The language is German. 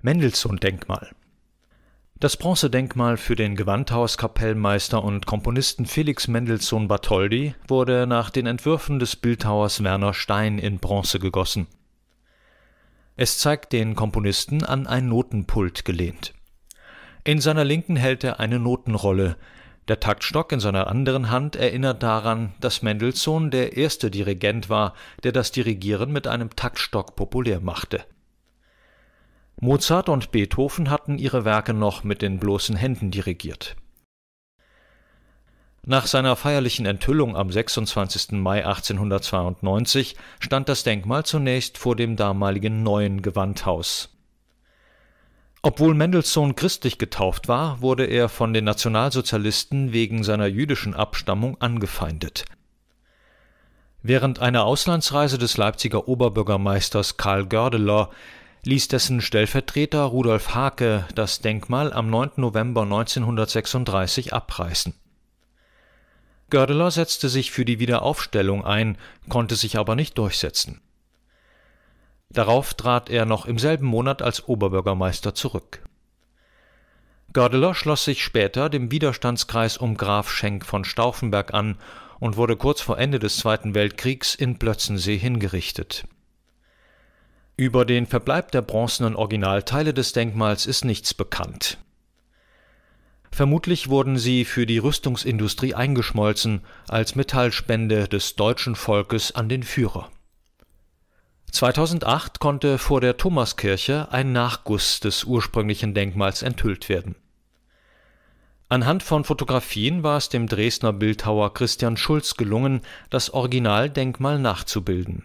Mendelssohn-Denkmal. Das Bronzedenkmal für den Gewandhauskapellmeister und Komponisten Felix Mendelssohn Bartholdy wurde nach den Entwürfen des Bildhauers Werner Stein in Bronze gegossen. Es zeigt den Komponisten an ein Notenpult gelehnt. In seiner Linken hält er eine Notenrolle. Der Taktstock in seiner anderen Hand erinnert daran, dass Mendelssohn der erste Dirigent war, der das Dirigieren mit einem Taktstock populär machte Mozart und Beethoven hatten ihre Werke noch mit den bloßen Händen dirigiert. Nach seiner feierlichen Enthüllung am 26. Mai 1892 stand das Denkmal zunächst vor dem damaligen neuen Gewandhaus. Obwohl Mendelssohn christlich getauft war, wurde er von den Nationalsozialisten wegen seiner jüdischen Abstammung angefeindet. Während einer Auslandsreise des Leipziger Oberbürgermeisters Karl Gördeler ließ dessen Stellvertreter Rudolf Hake das Denkmal am 9. November 1936 abreißen. Gördeler setzte sich für die Wiederaufstellung ein, konnte sich aber nicht durchsetzen. Darauf trat er noch im selben Monat als Oberbürgermeister zurück. Gördeler schloss sich später dem Widerstandskreis um Graf Schenk von Stauffenberg an und wurde kurz vor Ende des Zweiten Weltkriegs in Plötzensee hingerichtet über den Verbleib der bronzenen Originalteile des Denkmals ist nichts bekannt. Vermutlich wurden sie für die Rüstungsindustrie eingeschmolzen als Metallspende des deutschen Volkes an den Führer. 2008 konnte vor der Thomaskirche ein Nachguss des ursprünglichen Denkmals enthüllt werden. Anhand von Fotografien war es dem Dresdner Bildhauer Christian Schulz gelungen, das Originaldenkmal nachzubilden